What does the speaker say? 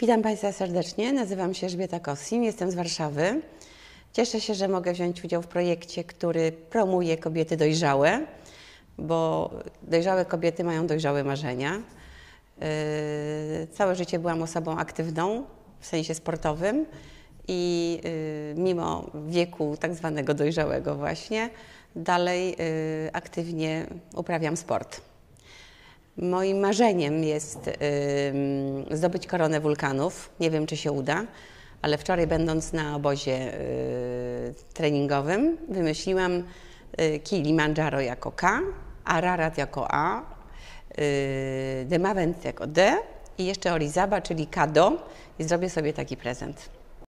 Witam Państwa serdecznie. Nazywam się Elżbieta Kosin, jestem z Warszawy. Cieszę się, że mogę wziąć udział w projekcie, który promuje kobiety dojrzałe, bo dojrzałe kobiety mają dojrzałe marzenia. Yy, całe życie byłam osobą aktywną w sensie sportowym i yy, mimo wieku tak zwanego dojrzałego właśnie dalej yy, aktywnie uprawiam sport. Moim marzeniem jest y, zdobyć koronę wulkanów. Nie wiem, czy się uda, ale wczoraj, będąc na obozie y, treningowym, wymyśliłam y, Kilimandżaro jako K, Ararat jako A, y, jako D i jeszcze Orizaba, czyli Kado, i zrobię sobie taki prezent.